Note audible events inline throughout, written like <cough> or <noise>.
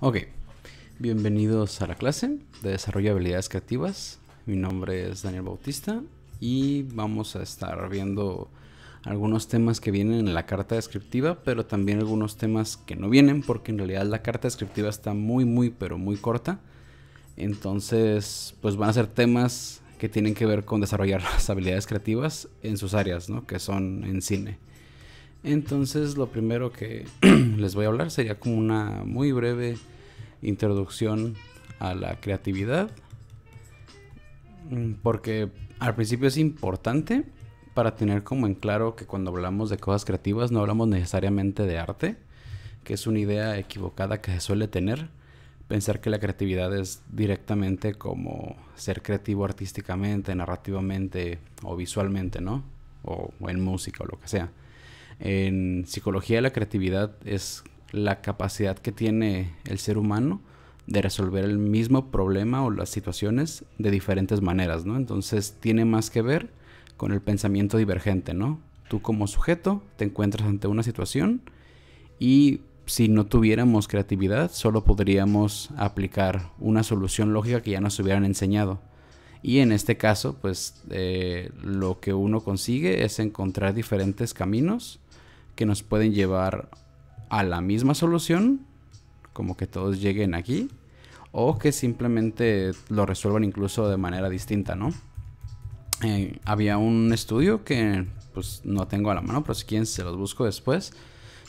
Ok, bienvenidos a la clase de desarrollo de habilidades creativas. Mi nombre es Daniel Bautista y vamos a estar viendo algunos temas que vienen en la carta descriptiva, pero también algunos temas que no vienen porque en realidad la carta descriptiva está muy, muy, pero muy corta. Entonces, pues van a ser temas que tienen que ver con desarrollar <laughs> las habilidades creativas en sus áreas, ¿no? Que son en cine. Entonces, lo primero que <clears throat> les voy a hablar sería como una muy breve introducción a la creatividad. Mm, porque al principio es importante para tener como en claro que cuando hablamos de cosas creativas no hablamos necesariamente de arte, que es una idea equivocada que se suele tener. Pensar que la creatividad es directamente como ser creativo artísticamente, narrativamente o visualmente, ¿no? O, o en música o lo que sea en psicología la creatividad es la capacidad que tiene el ser humano de resolver el mismo problema o las situaciones de diferentes maneras, ¿no? Entonces tiene más que ver con el pensamiento divergente, ¿no? Tú como sujeto te encuentras ante una situación y si no tuviéramos creatividad solo podríamos aplicar una solución lógica que ya nos hubieran enseñado. Y en este caso, pues eh, lo que uno consigue es encontrar diferentes caminos que nos pueden llevar a la misma solución, como que todos lleguen aquí, o que simplemente lo resuelvan incluso de manera distinta, ¿no? Eh, había un estudio que pues no tengo a la mano, pero si quieren se los busco después,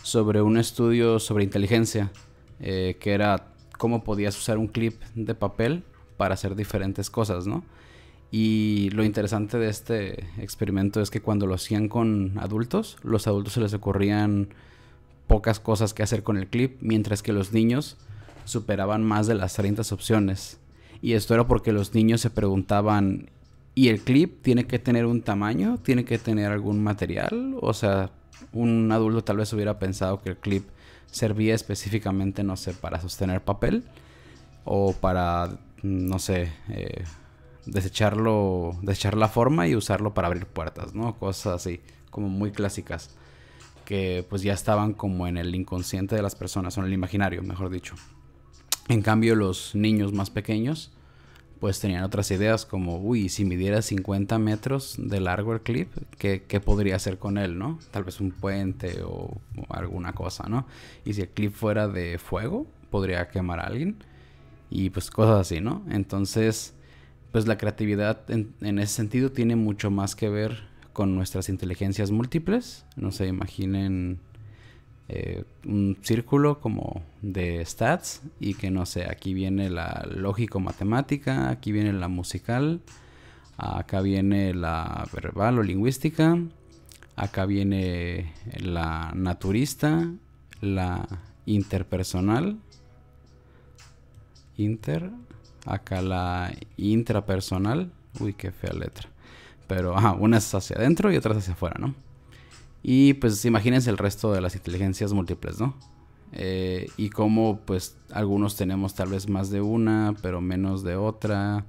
sobre un estudio sobre inteligencia, eh, que era cómo podías usar un clip de papel para hacer diferentes cosas, ¿no? Y lo interesante de este experimento es que cuando lo hacían con adultos, los adultos se les ocurrían pocas cosas que hacer con el clip, mientras que los niños superaban más de las 30 opciones. Y esto era porque los niños se preguntaban, ¿y el clip tiene que tener un tamaño? ¿Tiene que tener algún material? O sea, un adulto tal vez hubiera pensado que el clip servía específicamente, no sé, para sostener papel o para, no sé, eh, desecharlo, desechar la forma y usarlo para abrir puertas, ¿no? Cosas así, como muy clásicas, que pues ya estaban como en el inconsciente de las personas, o en el imaginario, mejor dicho. En cambio, los niños más pequeños, pues tenían otras ideas como, uy, si midiera 50 metros de largo el clip, ¿qué, ¿qué, podría hacer con él, no? Tal vez un puente o alguna cosa, ¿no? Y si el clip fuera de fuego, podría quemar a alguien. Y pues cosas así, ¿no? Entonces, pues la creatividad en, ese sentido tiene mucho más que ver con nuestras inteligencias múltiples. No se imaginen eh, un círculo como de stats y que no sé, aquí viene la lógico-matemática, aquí viene la musical, acá viene la verbal o lingüística, acá viene la naturista, la interpersonal, inter Acá la intrapersonal. Uy, qué fea letra. Pero, ajá, unas hacia adentro y otras hacia afuera, ¿no? Y pues imagínense el resto de las inteligencias múltiples, ¿no? Eh, y cómo pues algunos tenemos tal vez más de una, pero menos de otra.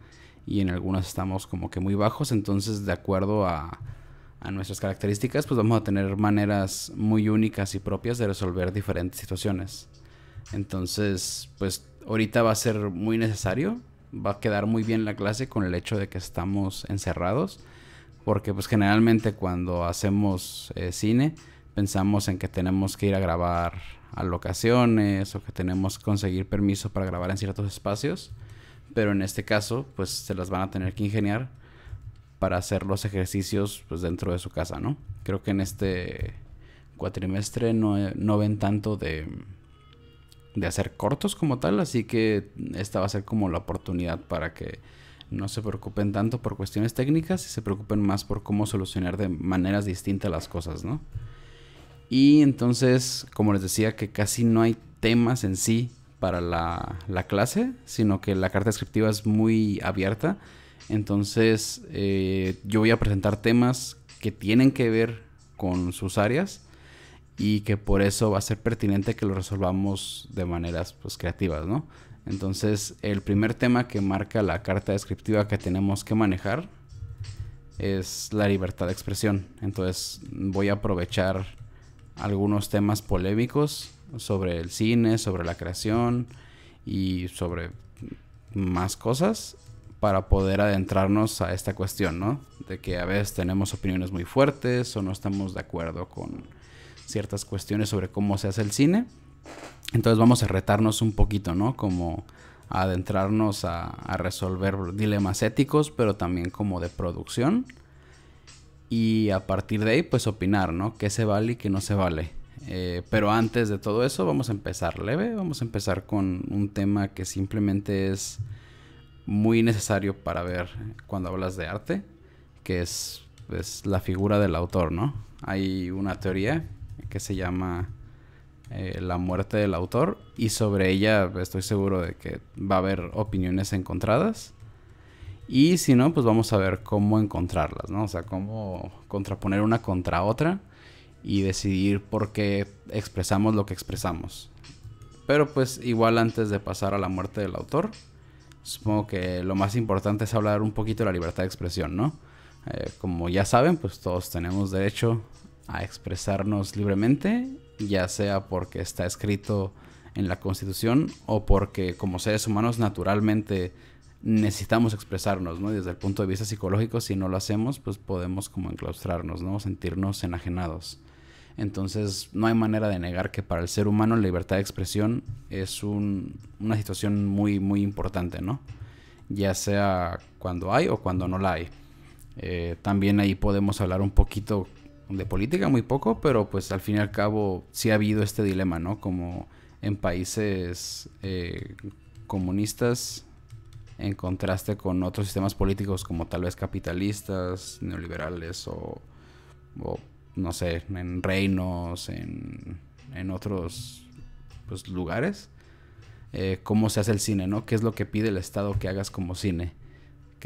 Y en algunas estamos como que muy bajos. Entonces, de acuerdo a, a nuestras características, pues vamos a tener maneras muy únicas y propias de resolver diferentes situaciones. Entonces, pues ahorita va a ser muy necesario. Va a quedar muy bien la clase con el hecho de que estamos encerrados. Porque pues generalmente cuando hacemos eh, cine pensamos en que tenemos que ir a grabar a locaciones o que tenemos que conseguir permiso para grabar en ciertos espacios. Pero en este caso pues se las van a tener que ingeniar para hacer los ejercicios pues dentro de su casa, ¿no? Creo que en este cuatrimestre no, eh, no ven tanto de de hacer cortos como tal, así que esta va a ser como la oportunidad para que no se preocupen tanto por cuestiones técnicas y se preocupen más por cómo solucionar de maneras distintas las cosas, ¿no? Y entonces, como les decía, que casi no hay temas en sí para la, clase, sino que la carta descriptiva es muy abierta. Entonces, eh, yo voy a presentar temas que tienen que ver con sus áreas y que por eso va a ser pertinente que lo resolvamos de maneras pues, creativas, ¿no? Entonces, el primer tema que marca la carta descriptiva que tenemos que manejar es la libertad de expresión. Entonces, voy a aprovechar algunos temas polémicos sobre el cine, sobre la creación y sobre más cosas para poder adentrarnos a esta cuestión, ¿no? De que a veces tenemos opiniones muy fuertes o no estamos de acuerdo con, ciertas cuestiones sobre cómo se hace el cine. Entonces vamos a retarnos un poquito, ¿no? Como adentrarnos a, resolver dilemas éticos, pero también como de producción. Y a partir de ahí, pues opinar, ¿no? ¿Qué se vale y qué no se vale? Eh, pero antes de todo eso, vamos a empezar leve, vamos a empezar con un tema que simplemente es muy necesario para ver cuando hablas de arte, que es, es la figura del autor, ¿no? Hay una teoría que se llama eh, La muerte del autor y sobre ella estoy seguro de que va a haber opiniones encontradas. Y si no, pues vamos a ver cómo encontrarlas, ¿no? O sea, cómo contraponer una contra otra y decidir por qué expresamos lo que expresamos. Pero pues igual antes de pasar a la muerte del autor, supongo que lo más importante es hablar un poquito de la libertad de expresión, ¿no? Eh, como ya saben, pues todos tenemos derecho a expresarnos libremente, ya sea porque está escrito en la Constitución o porque como seres humanos naturalmente necesitamos expresarnos, ¿no? Desde el punto de vista psicológico, si no lo hacemos, pues podemos como enclaustrarnos, ¿no? Sentirnos enajenados. Entonces, no hay manera de negar que para el ser humano la libertad de expresión es una situación muy, muy importante, ¿no? Ya sea cuando hay o cuando no la hay. Eh, también ahí podemos hablar un poquito de política muy poco, pero pues al fin y al cabo sí ha habido este dilema, ¿no? Como en países eh, comunistas en contraste con otros sistemas políticos como tal vez capitalistas, neoliberales o, no sé, en reinos, en, otros pues, lugares. Eh, cómo se hace el cine, ¿no? ¿Qué es lo que pide el Estado que hagas como cine?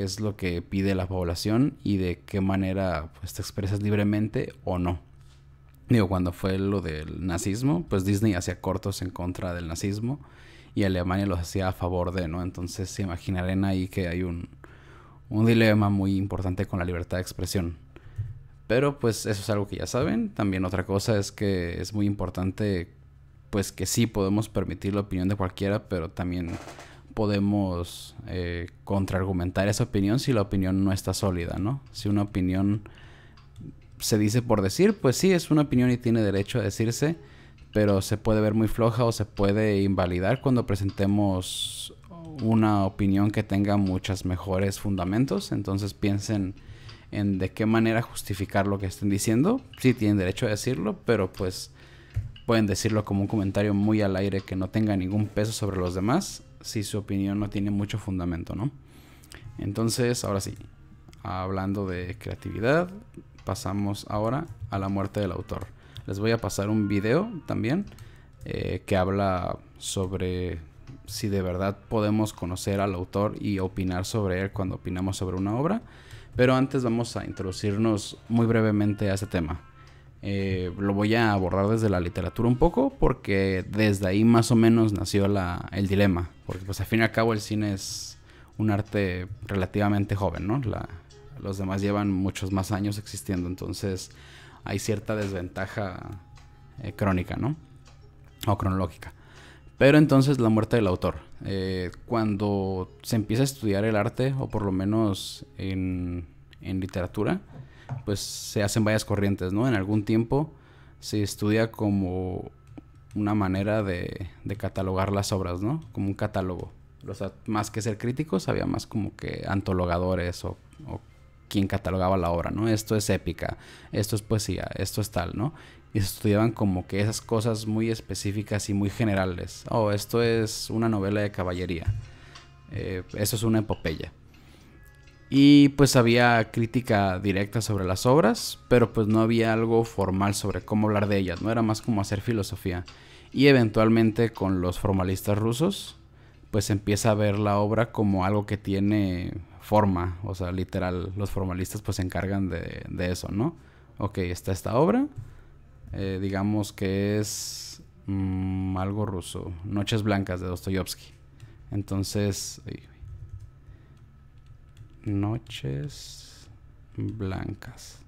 es lo que pide la población y de qué manera pues, te expresas libremente o no. Digo, cuando fue lo del nazismo, pues Disney hacía cortos en contra del nazismo y Alemania los hacía a favor de, ¿no? Entonces se imaginarán ahí que hay un, un dilema muy importante con la libertad de expresión. Pero pues eso es algo que ya saben. También otra cosa es que es muy importante pues que sí podemos permitir la opinión de cualquiera, pero también podemos eh, contraargumentar esa opinión si la opinión no está sólida, ¿no? Si una opinión se dice por decir, pues sí, es una opinión y tiene derecho a decirse, pero se puede ver muy floja o se puede invalidar cuando presentemos una opinión que tenga muchos mejores fundamentos. Entonces piensen en de qué manera justificar lo que estén diciendo. Sí tienen derecho a decirlo, pero pues pueden decirlo como un comentario muy al aire que no tenga ningún peso sobre los demás si su opinión no tiene mucho fundamento, ¿no? Entonces, ahora sí, hablando de creatividad, pasamos ahora a la muerte del autor. Les voy a pasar un video también eh, que habla sobre si de verdad podemos conocer al autor y opinar sobre él cuando opinamos sobre una obra. Pero antes vamos a introducirnos muy brevemente a ese tema. Eh, lo voy a abordar desde la literatura un poco porque desde ahí más o menos nació el dilema. Porque pues al fin y al cabo el cine es un arte relativamente joven, ¿no? los demás llevan muchos más años existiendo, entonces hay cierta desventaja eh, crónica, ¿no? O cronológica. Pero entonces la muerte del autor. Eh, cuando se empieza a estudiar el arte, o por lo menos en literatura, pues se hacen varias corrientes, ¿no? En algún tiempo se estudia como una manera de, catalogar las obras, ¿no? Como un catálogo. O más que ser críticos, había más como que antologadores o, quien catalogaba la obra, ¿no? Esto es épica, esto es poesía, esto es tal, ¿no? Y se estudiaban como que esas cosas muy específicas y muy generales. Oh, esto es una novela de caballería. Eh, eso es una epopeya. Y pues había crítica directa sobre las obras, pero pues no había algo formal sobre cómo hablar de ellas, no era más como hacer filosofía. Y eventualmente con los formalistas rusos, pues empieza a ver la obra como algo que tiene forma, o sea, literal, los formalistas pues se encargan de, de eso, ¿no? Ok, está esta obra, eh, digamos que es mm, algo ruso, Noches Blancas de Dostoyevsky. Entonces, noches blancas.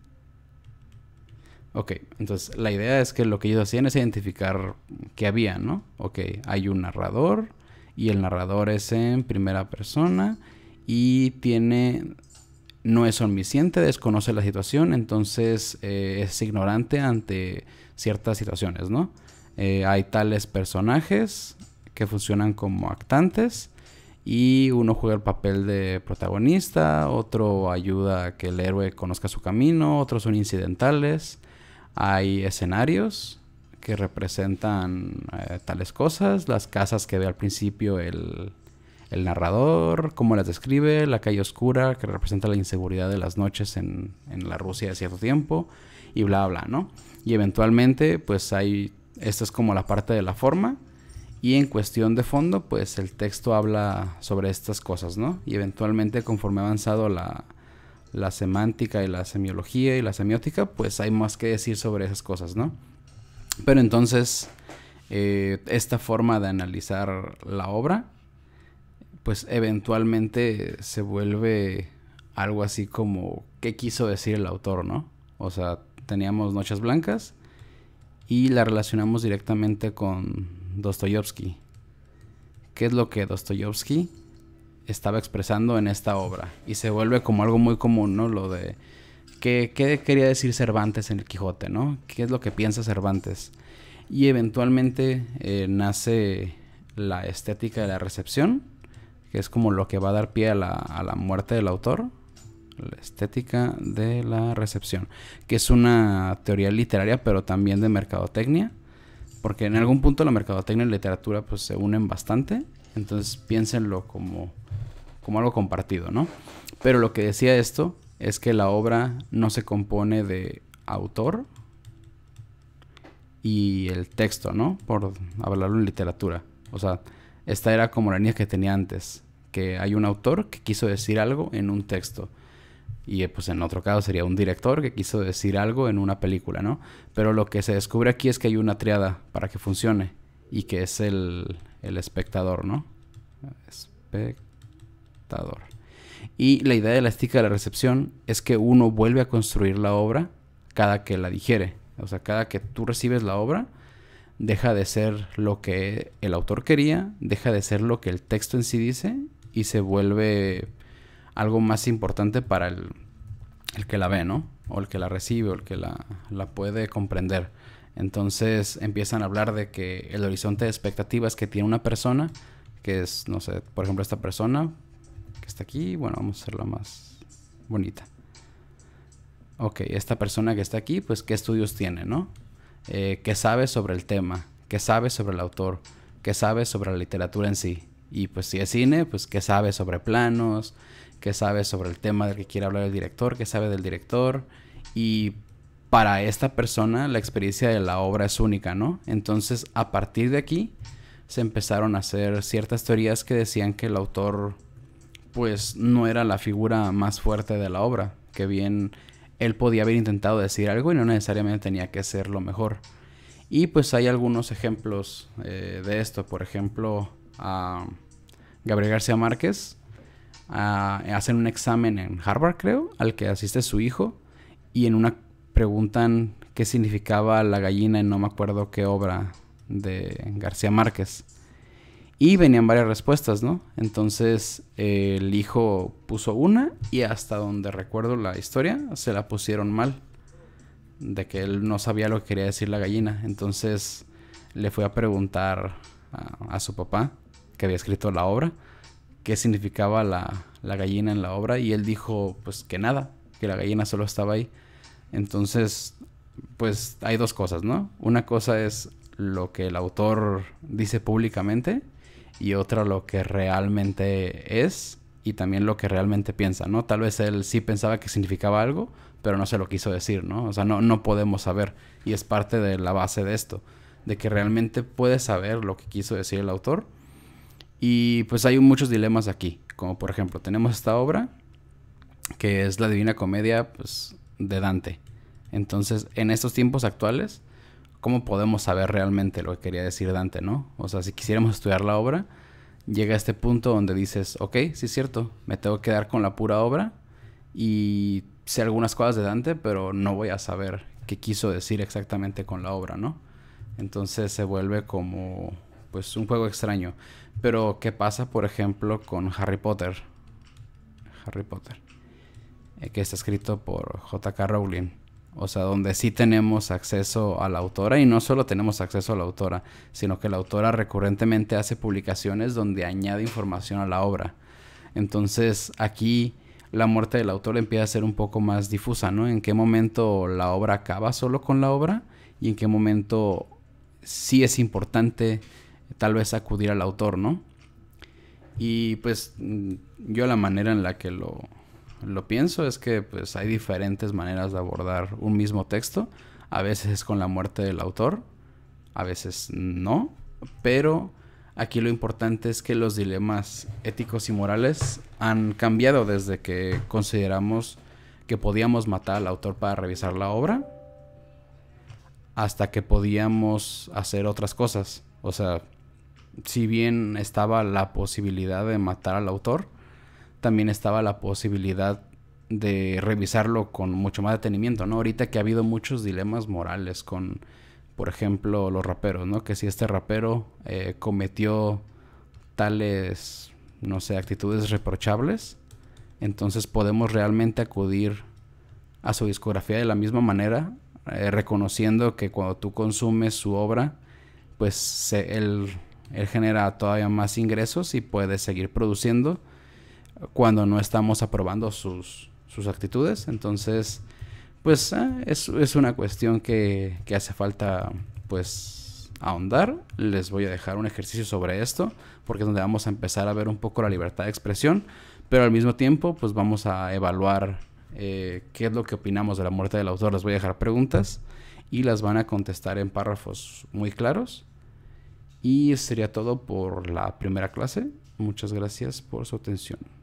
Ok, entonces la idea es que lo que ellos hacían es identificar que había, ¿no? Ok, hay un narrador y el narrador es en primera persona y tiene... No es omnisciente, desconoce la situación, entonces eh, es ignorante ante ciertas situaciones, ¿no? Eh, hay tales personajes que funcionan como actantes y uno juega el papel de protagonista, otro ayuda a que el héroe conozca su camino, otros son incidentales. Hay escenarios que representan eh, tales cosas, las casas que ve al principio el, narrador, cómo las describe, la calle oscura que representa la inseguridad de las noches en, en la Rusia de cierto tiempo y bla bla, ¿no? Y eventualmente pues hay, esta es como la parte de la forma, y en cuestión de fondo, pues el texto habla sobre estas cosas, ¿no? Y eventualmente conforme ha avanzado la, semántica y la semiología y la semiótica, pues hay más que decir sobre esas cosas, ¿no? Pero entonces, eh, esta forma de analizar la obra, pues eventualmente se vuelve algo así como qué quiso decir el autor, ¿no? O sea, teníamos Noches Blancas y la relacionamos directamente con Dostoyevsky. ¿Qué es lo que Dostoyevsky estaba expresando en esta obra? Y se vuelve como algo muy común, ¿no? Lo de... ¿Qué, qué quería decir Cervantes en el Quijote, ¿no? ¿Qué es lo que piensa Cervantes? Y eventualmente eh, nace la estética de la recepción, que es como lo que va a dar pie a la, a la muerte del autor, la estética de la recepción, que es una teoría literaria, pero también de mercadotecnia, porque en algún punto la mercadotecnia y la literatura pues se unen bastante, entonces piénsenlo como, como algo compartido, ¿no? Pero lo que decía esto es que la obra no se compone de autor y el texto, ¿no? Por hablarlo en literatura. O sea, esta era como la línea que tenía antes, que hay un autor que quiso decir algo en un texto y eh, pues en otro caso sería un director que quiso decir algo en una película, ¿no? Pero lo que se descubre aquí es que hay una triada para que funcione y que es el, espectador, ¿no? Espectador. Y la idea de la estica de la recepción es que uno vuelve a construir la obra cada que la digiere. O sea, cada que tú recibes la obra, deja de ser lo que el autor quería, deja de ser lo que el texto en sí dice y se vuelve algo más importante para el, que la ve, ¿no? O el que la recibe, o el que la, la puede comprender. Entonces empiezan a hablar de que el horizonte de expectativas que tiene una persona, que es, no sé, por ejemplo, esta persona que está aquí, bueno, vamos a hacerla más bonita. Ok, esta persona que está aquí, pues qué estudios tiene, ¿no? Eh, ¿Qué sabe sobre el tema? ¿Qué sabe sobre el autor? ¿Qué sabe sobre la literatura en sí? Y pues si es cine, pues qué sabe sobre planos, qué sabe sobre el tema del que quiere hablar el director, qué sabe del director. Y para esta persona la experiencia de la obra es única, ¿no? Entonces, a partir de aquí, se empezaron a hacer ciertas teorías que decían que el autor, pues, no era la figura más fuerte de la obra, que bien él podía haber intentado decir algo y no necesariamente tenía que ser lo mejor. Y pues hay algunos ejemplos eh, de esto, por ejemplo, a Gabriel García Márquez, hacen un examen en Harvard, creo, al que asiste su hijo, y en una preguntan qué significaba la gallina en no me acuerdo qué obra de García Márquez. Y venían varias respuestas, ¿no? Entonces el hijo puso una y hasta donde recuerdo la historia se la pusieron mal. De que él no sabía lo que quería decir la gallina. Entonces le fue a preguntar a su papá, que había escrito la obra, qué significaba la, gallina en la obra y él dijo pues que nada, que la gallina solo estaba ahí. Entonces, pues hay dos cosas, ¿no? Una cosa es lo que el autor dice públicamente y otra lo que realmente es y también lo que realmente piensa, ¿no? Tal vez él sí pensaba que significaba algo, pero no se lo quiso decir, ¿no? O sea, no, no podemos saber y es parte de la base de esto, de que realmente puede saber lo que quiso decir el autor y pues hay muchos dilemas aquí, como por ejemplo, tenemos esta obra, que es la Divina Comedia pues, de Dante. Entonces, en estos tiempos actuales, ¿cómo podemos saber realmente lo que quería decir Dante, no? O sea, si quisiéramos estudiar la obra, llega a este punto donde dices, ok, sí es cierto, me tengo que quedar con la pura obra y sé algunas cosas de Dante, pero no voy a saber qué quiso decir exactamente con la obra, ¿no? Entonces se vuelve como pues un juego extraño. Pero, ¿qué pasa, por ejemplo, con Harry Potter? Harry Potter. Eh, que está escrito por J.K. Rowling. O sea, donde sí tenemos acceso a la autora y no solo tenemos acceso a la autora, sino que la autora recurrentemente hace publicaciones donde añade información a la obra. Entonces, aquí la muerte del autor empieza a ser un poco más difusa, ¿no? En qué momento la obra acaba solo con la obra y en qué momento sí es importante tal vez acudir al autor, ¿no? Y pues mm, yo la manera en la que lo, pienso es que pues hay diferentes maneras de abordar un mismo texto. A veces es con la muerte del autor, a veces no, pero aquí lo importante es que los dilemas éticos y morales han cambiado desde que consideramos que podíamos matar al autor para revisar la obra hasta que podíamos hacer otras cosas. O sea, si bien estaba la posibilidad de matar al autor, también estaba la posibilidad de revisarlo con mucho más detenimiento, ¿no? Ahorita que ha habido muchos dilemas morales con, por ejemplo, los raperos, ¿no? Que si este rapero eh, cometió tales, no sé, actitudes reprochables, entonces podemos realmente acudir a su discografía de la misma manera, eh, reconociendo que cuando tú consumes su obra, pues se, el él genera todavía más ingresos y puede seguir produciendo cuando no estamos aprobando sus, actitudes. Entonces, pues ah, es, una cuestión que, hace falta, pues, ahondar. Les voy a dejar un ejercicio sobre esto, porque es donde vamos a empezar a ver un poco la libertad de expresión, pero al mismo tiempo, pues vamos a evaluar eh, qué es lo que opinamos de la muerte del autor. Les voy a dejar preguntas y las van a contestar en párrafos muy claros y sería todo por la primera clase. Muchas gracias por su atención.